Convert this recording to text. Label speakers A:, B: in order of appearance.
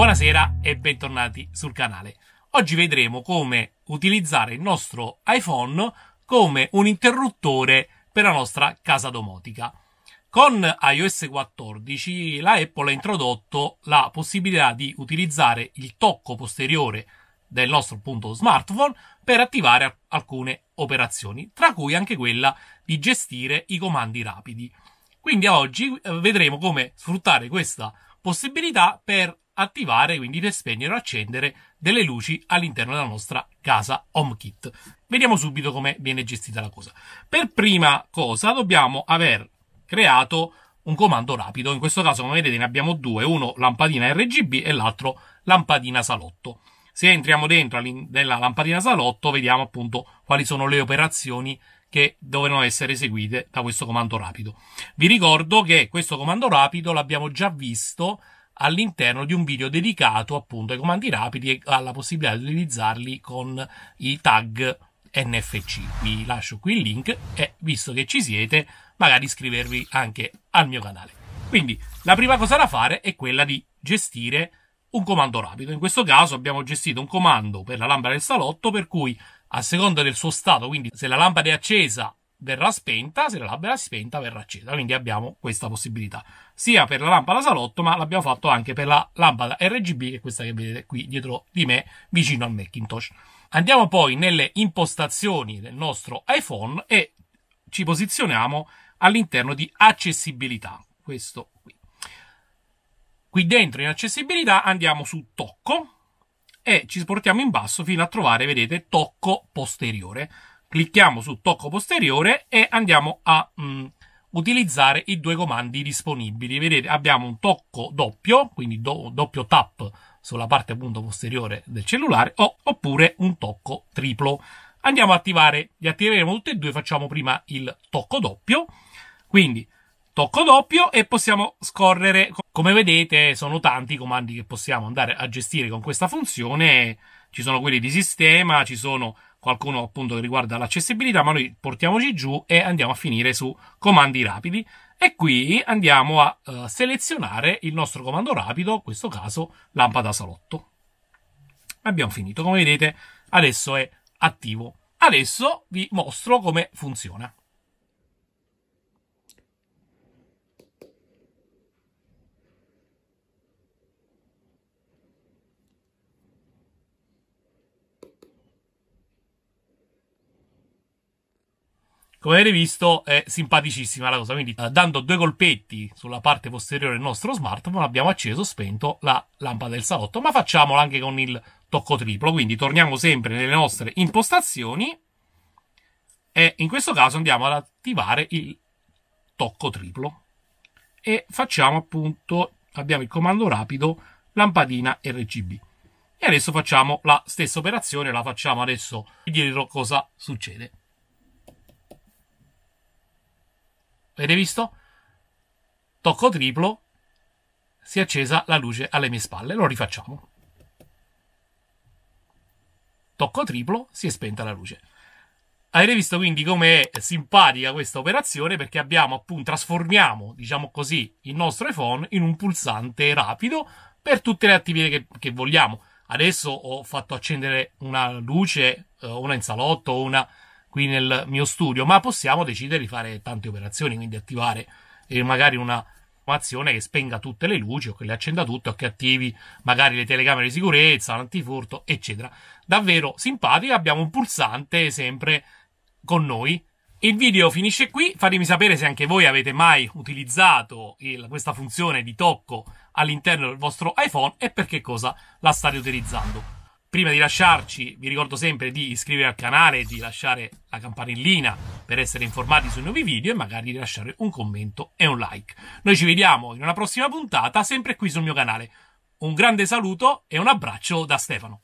A: Buonasera e bentornati sul canale. Oggi vedremo come utilizzare il nostro iPhone come un interruttore per la nostra casa domotica. Con iOS 14 la Apple ha introdotto la possibilità di utilizzare il tocco posteriore del nostro appunto, smartphone per attivare alcune operazioni, tra cui anche quella di gestire i comandi rapidi. Quindi oggi eh, vedremo come sfruttare questa possibilità per attivare, quindi per spegnere o accendere, delle luci all'interno della nostra casa HomeKit. Vediamo subito come viene gestita la cosa. Per prima cosa dobbiamo aver creato un comando rapido. In questo caso, come vedete, ne abbiamo due, uno lampadina RGB e l'altro lampadina salotto. Se entriamo dentro nella lampadina salotto, vediamo appunto quali sono le operazioni che dovevano essere eseguite da questo comando rapido. Vi ricordo che questo comando rapido l'abbiamo già visto all'interno di un video dedicato appunto ai comandi rapidi e alla possibilità di utilizzarli con i tag NFC. Vi lascio qui il link e visto che ci siete, magari iscrivervi anche al mio canale. Quindi la prima cosa da fare è quella di gestire un comando rapido. In questo caso abbiamo gestito un comando per la lampada del salotto per cui a seconda del suo stato, quindi se la lampada è accesa verrà spenta, se la labbra è spenta verrà accesa, quindi abbiamo questa possibilità, sia per la lampada salotto, ma l'abbiamo fatto anche per la lampada RGB, che è questa che vedete qui dietro di me, vicino al Macintosh. Andiamo poi nelle impostazioni del nostro iPhone e ci posizioniamo all'interno di accessibilità, questo qui. Qui dentro in accessibilità andiamo su tocco e ci portiamo in basso fino a trovare, vedete, tocco posteriore Clicchiamo su tocco posteriore e andiamo a mh, mm, utilizzare i due comandi disponibili. Vedete, abbiamo un tocco doppio, quindi do, doppio tap sulla parte appunto posteriore del cellulare, o, oppure un tocco triplo. Andiamo a attivare, li attiveremo tutti e due, facciamo prima il tocco doppio. Quindi tocco doppio e possiamo scorrere. Come vedete sono tanti i comandi che possiamo andare a gestire con questa funzione. Ci sono quelli di sistema, ci sono qualcuno appunto che riguarda l'accessibilità, ma noi portiamoci giù e andiamo a finire su comandi rapidi e qui andiamo a uh, selezionare il nostro comando rapido, in questo caso lampada salotto. Abbiamo finito, come vedete adesso è attivo. Adesso vi mostro come funziona. Come avete visto è simpaticissima la cosa, quindi eh, dando due colpetti sulla parte posteriore del nostro smartphone abbiamo acceso, spento la lampada del salotto, ma facciamola anche con il tocco triplo, quindi torniamo sempre nelle nostre impostazioni e in questo caso andiamo ad attivare il tocco triplo e facciamo appunto, abbiamo il comando rapido lampadina RGB. E adesso facciamo la stessa operazione, la facciamo adesso, dietro cosa succede. Avete visto? Tocco triplo, si è accesa la luce alle mie spalle. Lo rifacciamo. Tocco triplo, si è spenta la luce. Avete visto quindi com'è simpatica questa operazione perché abbiamo appunto trasformiamo, diciamo così, il nostro iPhone in un pulsante rapido per tutte le attività che, che vogliamo. Adesso ho fatto accendere una luce, eh, una in salotto, una qui nel mio studio, ma possiamo decidere di fare tante operazioni, quindi attivare eh, magari una azione che spenga tutte le luci o che le accenda tutte o che attivi magari le telecamere di sicurezza, l'antifurto, eccetera. Davvero simpatica, abbiamo un pulsante sempre con noi. Il video finisce qui, fatemi sapere se anche voi avete mai utilizzato il, questa funzione di tocco all'interno del vostro iPhone e per che cosa la state utilizzando. Prima di lasciarci, vi ricordo sempre di iscrivervi al canale, di lasciare la campanellina per essere informati sui nuovi video e magari di lasciare un commento e un like. Noi ci vediamo in una prossima puntata, sempre qui sul mio canale. Un grande saluto e un abbraccio da Stefano.